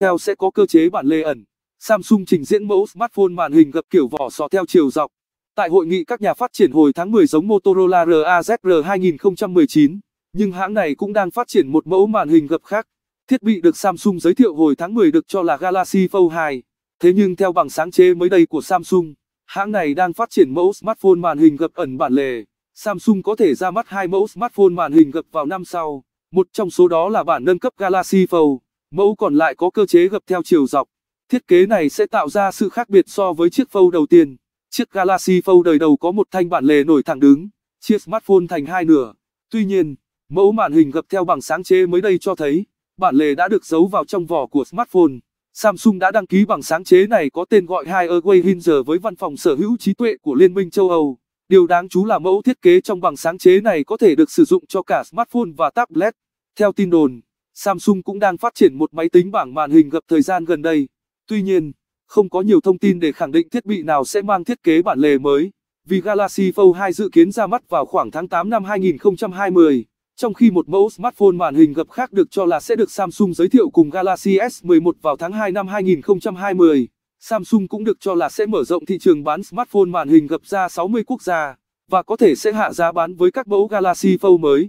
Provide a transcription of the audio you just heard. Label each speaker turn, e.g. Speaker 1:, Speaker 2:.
Speaker 1: theo sẽ có cơ chế bản lề ẩn. Samsung trình diễn mẫu smartphone màn hình gập kiểu vỏ sò theo chiều dọc. Tại hội nghị các nhà phát triển hồi tháng 10 giống Motorola RAZR 2019, nhưng hãng này cũng đang phát triển một mẫu màn hình gập khác. Thiết bị được Samsung giới thiệu hồi tháng 10 được cho là Galaxy Fold 2. Thế nhưng theo bằng sáng chế mới đây của Samsung, hãng này đang phát triển mẫu smartphone màn hình gập ẩn bản lề. Samsung có thể ra mắt hai mẫu smartphone màn hình gập vào năm sau, một trong số đó là bản nâng cấp Galaxy Fold. Mẫu còn lại có cơ chế gập theo chiều dọc. Thiết kế này sẽ tạo ra sự khác biệt so với chiếc Fold đầu tiên. Chiếc Galaxy Fold đời đầu có một thanh bản lề nổi thẳng đứng, chia smartphone thành hai nửa. Tuy nhiên, mẫu màn hình gập theo bằng sáng chế mới đây cho thấy, bản lề đã được giấu vào trong vỏ của smartphone. Samsung đã đăng ký bằng sáng chế này có tên gọi Hai Airway Hinger với văn phòng sở hữu trí tuệ của Liên minh châu Âu. Điều đáng chú là mẫu thiết kế trong bằng sáng chế này có thể được sử dụng cho cả smartphone và tablet. Theo tin đồn, Samsung cũng đang phát triển một máy tính bảng màn hình gập thời gian gần đây. Tuy nhiên, không có nhiều thông tin để khẳng định thiết bị nào sẽ mang thiết kế bản lề mới, vì Galaxy Fold 2 dự kiến ra mắt vào khoảng tháng 8 năm 2020, trong khi một mẫu smartphone màn hình gập khác được cho là sẽ được Samsung giới thiệu cùng Galaxy S11 vào tháng 2 năm 2020. Samsung cũng được cho là sẽ mở rộng thị trường bán smartphone màn hình gập ra 60 quốc gia và có thể sẽ hạ giá bán với các mẫu Galaxy Fold mới.